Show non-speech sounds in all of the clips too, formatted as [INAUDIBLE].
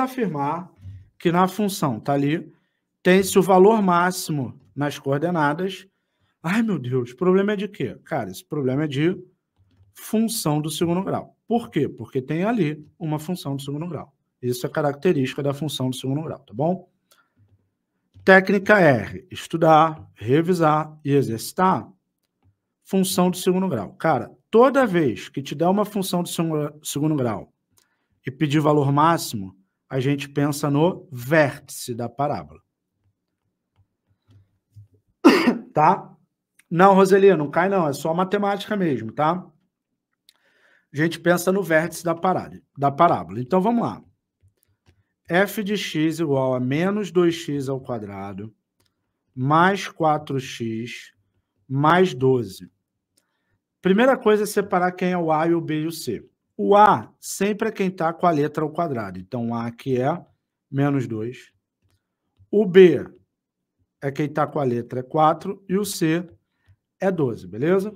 afirmar que na função tá ali tem-se o valor máximo nas coordenadas. Ai, meu Deus, o problema é de quê? Cara, esse problema é de função do segundo grau. Por quê? Porque tem ali uma função do segundo grau. Isso é característica da função do segundo grau, tá bom? Técnica R, estudar, revisar e exercitar função do segundo grau. Cara, toda vez que te der uma função do segundo grau e pedir valor máximo, a gente pensa no vértice da parábola. [COUGHS] Tá? Não, Roseli, não cai não, é só matemática mesmo, tá? A gente pensa no vértice da, parada, da parábola. Então vamos lá. f de x igual a menos 2x ao quadrado mais 4x mais 12. Primeira coisa é separar quem é o A e o B e o C. O A sempre é quem está com a letra ao quadrado. Então, A aqui é menos 2. O B é quem está com a letra é 4. E o C é 12, beleza?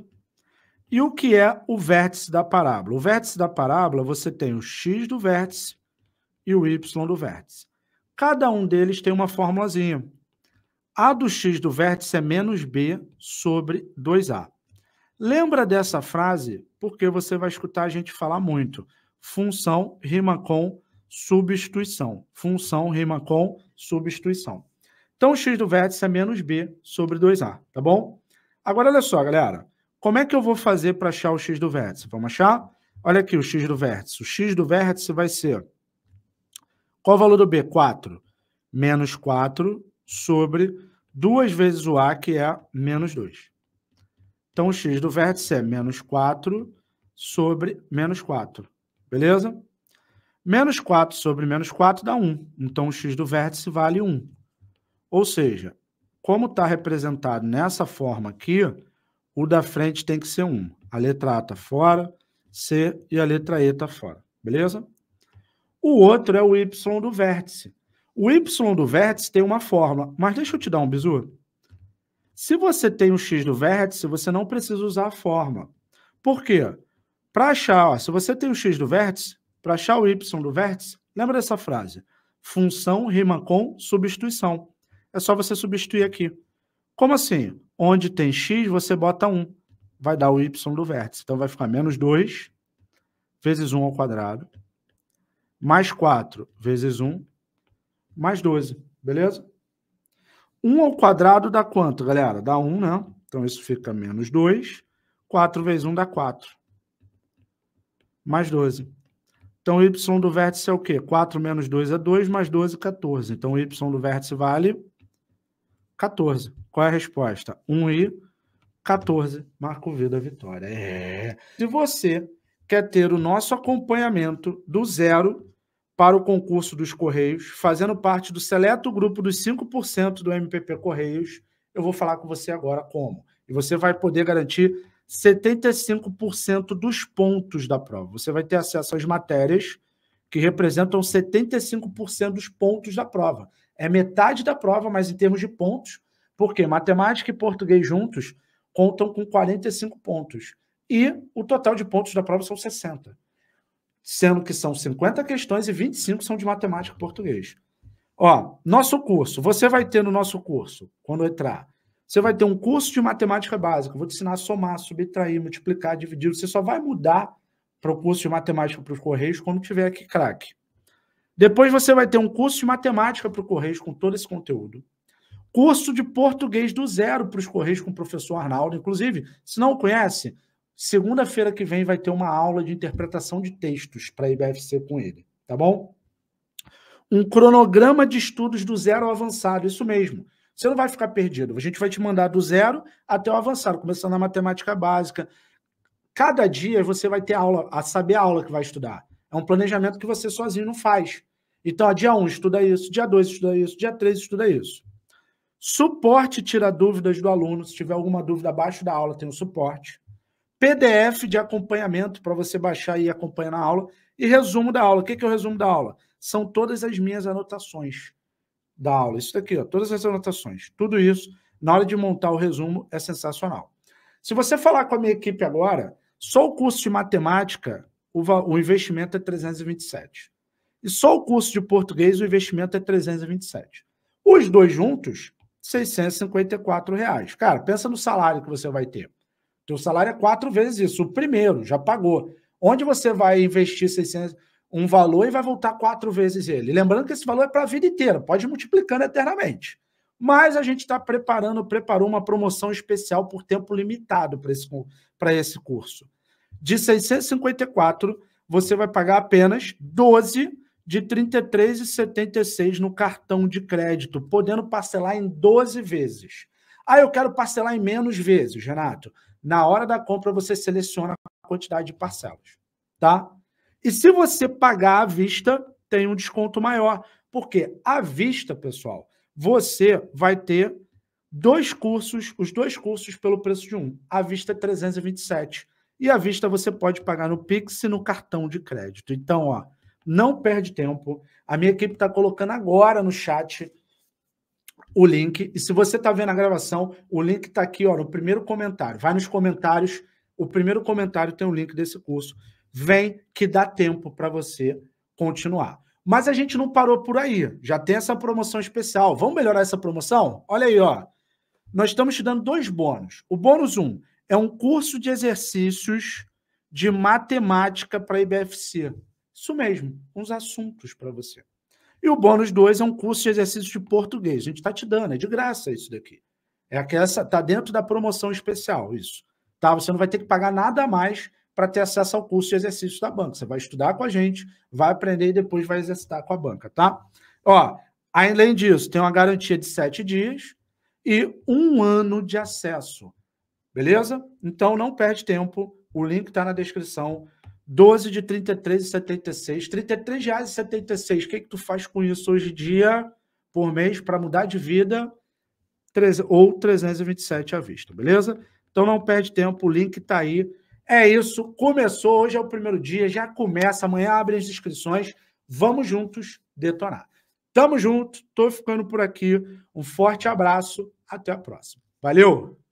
E o que é o vértice da parábola? O vértice da parábola, você tem o x do vértice e o y do vértice. Cada um deles tem uma formulazinha. A do x do vértice é menos b sobre 2a. Lembra dessa frase? Porque você vai escutar a gente falar muito. Função rima com substituição. Função rima com substituição. Então, x do vértice é menos b sobre 2a, tá bom? Agora, olha só, galera. Como é que eu vou fazer para achar o x do vértice? Vamos achar? Olha aqui o x do vértice. O x do vértice vai ser... Qual o valor do b? 4. Menos 4 sobre 2 vezes o a, que é menos 2. Então, o x do vértice é menos 4 sobre menos 4. Beleza? Menos 4 sobre menos 4 dá 1. Então, o x do vértice vale 1. Ou seja, como está representado nessa forma aqui, o da frente tem que ser 1. A letra A está fora, C e a letra E está fora. Beleza? O outro é o y do vértice. O y do vértice tem uma fórmula, mas deixa eu te dar um bizu. Se você tem um x no vértice, você não precisa usar a forma. Por quê? Para achar, ó, se você tem o um x do vértice, para achar o y do vértice, lembra dessa frase? Função rima com substituição. É só você substituir aqui. Como assim? Onde tem x, você bota 1. Vai dar o y do vértice. Então vai ficar menos 2 vezes 1 ao quadrado, mais 4 vezes 1, mais 12. Beleza? 1 ao quadrado dá quanto, galera? Dá 1, né? Então isso fica menos 2. 4 vezes 1 dá 4. Mais 12. Então, y do vértice é o quê? 4 menos 2 é 2, mais 12 é 14. Então, y do vértice vale 14. Qual é a resposta? 1 e 14. Marco V da vitória. É. Se você quer ter o nosso acompanhamento do zero para o concurso dos Correios, fazendo parte do seleto grupo dos 5% do MPP Correios. Eu vou falar com você agora como. E você vai poder garantir 75% dos pontos da prova. Você vai ter acesso às matérias que representam 75% dos pontos da prova. É metade da prova, mas em termos de pontos, porque matemática e português juntos contam com 45 pontos. E o total de pontos da prova são 60 sendo que são 50 questões e 25 são de matemática e português. Ó, nosso curso, você vai ter no nosso curso, quando entrar, você vai ter um curso de matemática básica, vou te ensinar a somar, subtrair, multiplicar, dividir, você só vai mudar para o curso de matemática para os Correios quando tiver aqui craque. Depois você vai ter um curso de matemática para o Correios com todo esse conteúdo. Curso de português do zero para os Correios com o professor Arnaldo. Inclusive, se não conhece, Segunda-feira que vem vai ter uma aula de interpretação de textos para a IBFC com ele, tá bom? Um cronograma de estudos do zero ao avançado, isso mesmo. Você não vai ficar perdido. A gente vai te mandar do zero até o avançado, começando na matemática básica. Cada dia você vai ter aula, a saber a aula que vai estudar. É um planejamento que você sozinho não faz. Então, ó, dia 1 um, estuda isso, dia 2 estuda isso, dia 3 estuda isso. Suporte tira dúvidas do aluno. Se tiver alguma dúvida abaixo da aula, tem o um suporte. PDF de acompanhamento para você baixar e acompanhar na aula. E resumo da aula. O que é, que é o resumo da aula? São todas as minhas anotações da aula. Isso daqui, ó, todas as anotações. Tudo isso, na hora de montar o resumo, é sensacional. Se você falar com a minha equipe agora, só o curso de matemática, o, o investimento é 327. E só o curso de português, o investimento é 327. Os dois juntos, 654 reais. Cara, pensa no salário que você vai ter. Teu salário é quatro vezes isso. O primeiro, já pagou. Onde você vai investir 600, um valor e vai voltar quatro vezes ele? Lembrando que esse valor é para a vida inteira, pode ir multiplicando eternamente. Mas a gente está preparando, preparou uma promoção especial por tempo limitado para esse, esse curso. De 654, você vai pagar apenas 12 de 33,76 no cartão de crédito, podendo parcelar em 12 vezes. Ah, eu quero parcelar em menos vezes, Renato. Na hora da compra, você seleciona a quantidade de parcelas, tá? E se você pagar à vista, tem um desconto maior. Porque à vista, pessoal, você vai ter dois cursos, os dois cursos pelo preço de um. À vista, 327. E à vista, você pode pagar no Pix e no cartão de crédito. Então, ó, não perde tempo. A minha equipe está colocando agora no chat o link. E se você está vendo a gravação, o link está aqui ó, no primeiro comentário. Vai nos comentários. O primeiro comentário tem o um link desse curso. Vem que dá tempo para você continuar. Mas a gente não parou por aí. Já tem essa promoção especial. Vamos melhorar essa promoção? Olha aí, ó. Nós estamos te dando dois bônus. O bônus um é um curso de exercícios de matemática para IBFC. Isso mesmo, uns assuntos para você. E o bônus 2 é um curso de exercícios de português. A gente está te dando, é de graça isso daqui. É que essa tá dentro da promoção especial isso. Tá? Você não vai ter que pagar nada a mais para ter acesso ao curso de exercícios da banca. Você vai estudar com a gente, vai aprender e depois vai exercitar com a banca, tá? Ó, além disso, tem uma garantia de sete dias e um ano de acesso. Beleza? Então não perde tempo. O link está na descrição 12 de R$ 33,76. R$ 33,76. O que, é que tu faz com isso hoje em dia, por mês, para mudar de vida? 13, ou 327 à vista, beleza? Então não perde tempo, o link está aí. É isso, começou, hoje é o primeiro dia, já começa, amanhã abre as inscrições. Vamos juntos detonar. Tamo junto, tô ficando por aqui. Um forte abraço, até a próxima. Valeu!